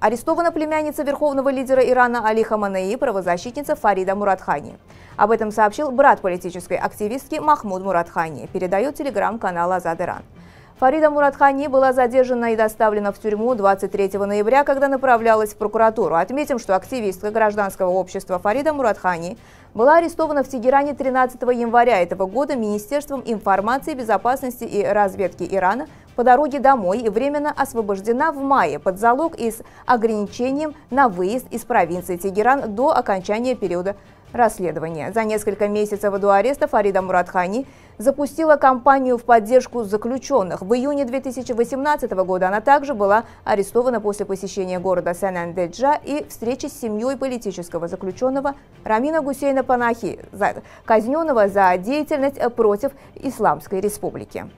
Арестована племянница верховного лидера Ирана Али Хаманаи, правозащитница Фарида Муратхани. Об этом сообщил брат политической активистки Махмуд Муратхани, передает телеграм-канал «Азад Иран». Фарида Муратхани была задержана и доставлена в тюрьму 23 ноября, когда направлялась в прокуратуру. Отметим, что активистка гражданского общества Фарида Муратхани была арестована в Тегеране 13 января этого года Министерством информации, безопасности и разведки Ирана – по дороге домой и временно освобождена в мае под залог и с ограничением на выезд из провинции Тегеран до окончания периода расследования. За несколько месяцев до ареста Фарида Муратхани запустила кампанию в поддержку заключенных. В июне 2018 года она также была арестована после посещения города Сан-Андеджа и встречи с семьей политического заключенного Рамина Гусейна Панахи, казненного за деятельность против Исламской республики.